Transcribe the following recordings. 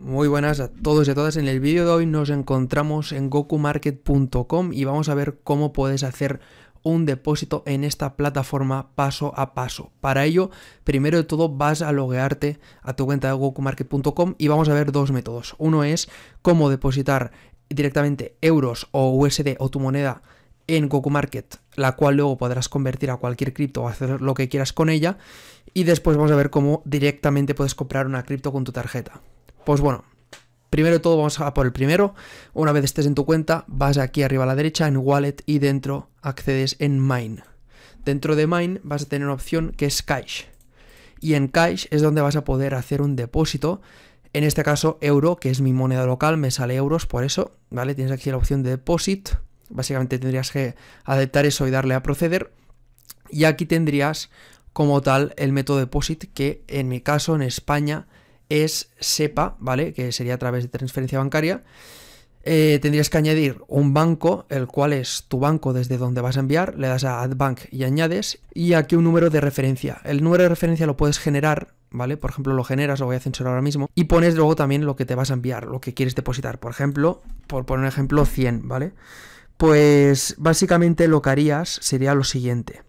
Muy buenas a todos y a todas. En el vídeo de hoy nos encontramos en gokumarket.com y vamos a ver cómo puedes hacer un depósito en esta plataforma paso a paso. Para ello, primero de todo vas a loguearte a tu cuenta de gokumarket.com y vamos a ver dos métodos. Uno es cómo depositar directamente euros o USD o tu moneda en GokuMarket, la cual luego podrás convertir a cualquier cripto o hacer lo que quieras con ella. Y después vamos a ver cómo directamente puedes comprar una cripto con tu tarjeta. Pues bueno, primero todo vamos a por el primero. Una vez estés en tu cuenta, vas aquí arriba a la derecha en Wallet y dentro accedes en Mine. Dentro de Mine vas a tener una opción que es Cash. Y en Cash es donde vas a poder hacer un depósito. En este caso, euro, que es mi moneda local, me sale euros por eso, ¿vale? Tienes aquí la opción de deposit. Básicamente tendrías que aceptar eso y darle a proceder. Y aquí tendrías como tal el método deposit que en mi caso en España es SEPA, ¿vale? Que sería a través de transferencia bancaria. Eh, tendrías que añadir un banco, el cual es tu banco desde donde vas a enviar, le das a Add Bank y añades, y aquí un número de referencia. El número de referencia lo puedes generar, ¿vale? Por ejemplo, lo generas, lo voy a censurar ahora mismo, y pones luego también lo que te vas a enviar, lo que quieres depositar. Por ejemplo, por poner un ejemplo, 100, ¿vale? Pues básicamente lo que harías sería lo siguiente.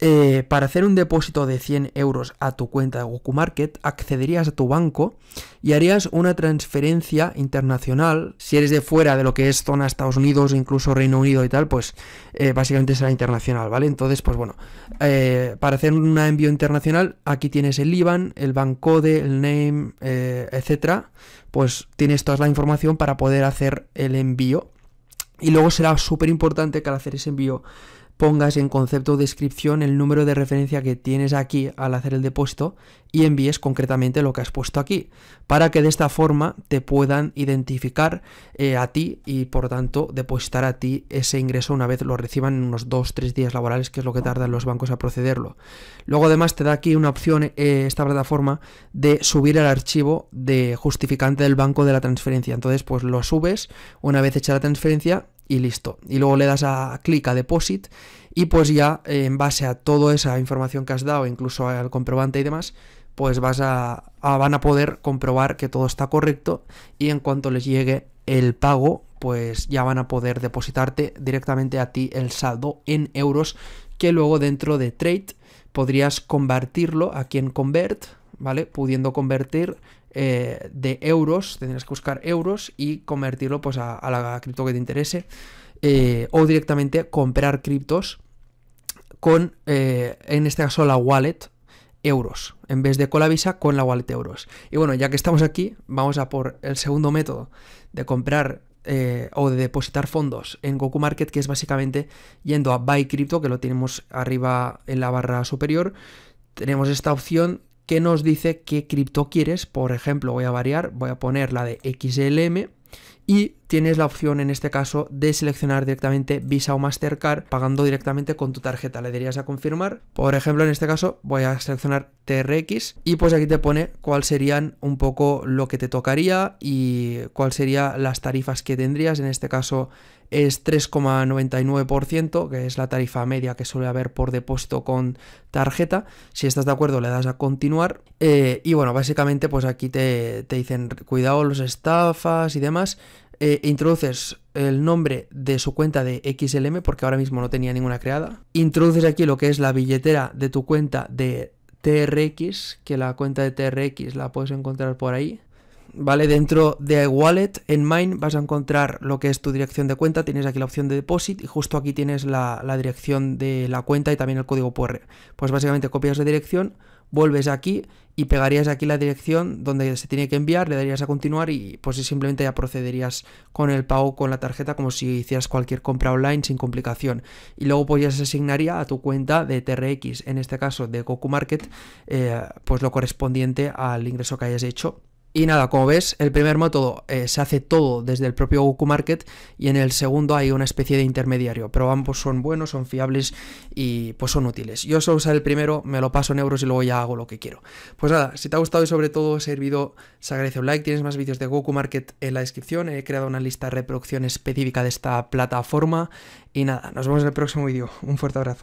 Eh, para hacer un depósito de 100 euros a tu cuenta de Goku Market, accederías a tu banco y harías una transferencia internacional. Si eres de fuera de lo que es zona Estados Unidos, incluso Reino Unido y tal, pues eh, básicamente será internacional, ¿vale? Entonces, pues bueno, eh, para hacer un envío internacional, aquí tienes el IBAN, el bancode, el name, etcétera. Pues tienes toda la información para poder hacer el envío. Y luego será súper importante que al hacer ese envío pongas en concepto o descripción el número de referencia que tienes aquí al hacer el depósito y envíes concretamente lo que has puesto aquí, para que de esta forma te puedan identificar eh, a ti y por tanto depositar a ti ese ingreso una vez lo reciban en unos 2-3 días laborales, que es lo que tardan los bancos a procederlo. Luego además te da aquí una opción eh, esta plataforma de subir el archivo de justificante del banco de la transferencia. Entonces pues lo subes una vez hecha la transferencia y listo. Y luego le das a clic a deposit y pues ya en base a toda esa información que has dado, incluso al comprobante y demás, pues vas a, van a poder comprobar que todo está correcto y en cuanto les llegue el pago, pues ya van a poder depositarte directamente a ti el saldo en euros que luego dentro de Trade podrías convertirlo aquí en Convert ¿vale? Pudiendo convertir eh, de euros, tendrías que buscar euros y convertirlo pues a, la cripto que te interese. Eh, o directamente comprar criptos con, eh, en este caso, la wallet euros, en vez de con la Visa, con la wallet euros. Y bueno, ya que estamos aquí, vamos a por el segundo método de comprar o de depositar fondos en Goku Market, que es básicamente yendo a Buy Crypto, que lo tenemos arriba en la barra superior. Tenemos esta opción que nos dice qué cripto quieres. Por ejemplo, voy a variar, voy a poner la de XLM y tienes la opción en este caso de seleccionar directamente Visa o Mastercard pagando directamente con tu tarjeta. Le dirías a confirmar. Por ejemplo, en este caso voy a seleccionar TRX y pues aquí te pone cuál serían un poco lo que te tocaría y cuál serían las tarifas que tendrías. En este caso es 3,99%, que es la tarifa media que suele haber por depósito con tarjeta. Si estás de acuerdo le das a continuar. Eh, y bueno, básicamente pues aquí te, te dicen cuidado los estafas y demás. Eh, introduces el nombre de su cuenta de XLM, porque ahora mismo no tenía ninguna creada. Introduces aquí lo que es la billetera de tu cuenta de TRX, que la cuenta de TRX la puedes encontrar por ahí. ¿vale? Dentro de Wallet, en Mine, vas a encontrar lo que es tu dirección de cuenta, tienes aquí la opción de deposit y justo aquí tienes la, dirección de la cuenta y también el código QR. Pues básicamente copias la dirección, vuelves aquí y pegarías aquí la dirección donde se tiene que enviar, le darías a continuar y pues simplemente ya procederías con el pago con la tarjeta como si hicieras cualquier compra online sin complicación. Y luego pues ya se asignaría a tu cuenta de TRX, en este caso de Goku Market, eh, pues lo correspondiente al ingreso que hayas hecho. Y nada, como ves, el primer método eh, se hace todo desde el propio Goku Market y en el segundo hay una especie de intermediario, pero ambos son buenos, son fiables y pues son útiles. Yo solo usar el primero, me lo paso en euros y luego ya hago lo que quiero. Pues nada, si te ha gustado y sobre todo ha servido, se agradece un like, tienes más vídeos de Goku Market en la descripción, he creado una lista de reproducción específica de esta plataforma y nada, nos vemos en el próximo vídeo, un fuerte abrazo.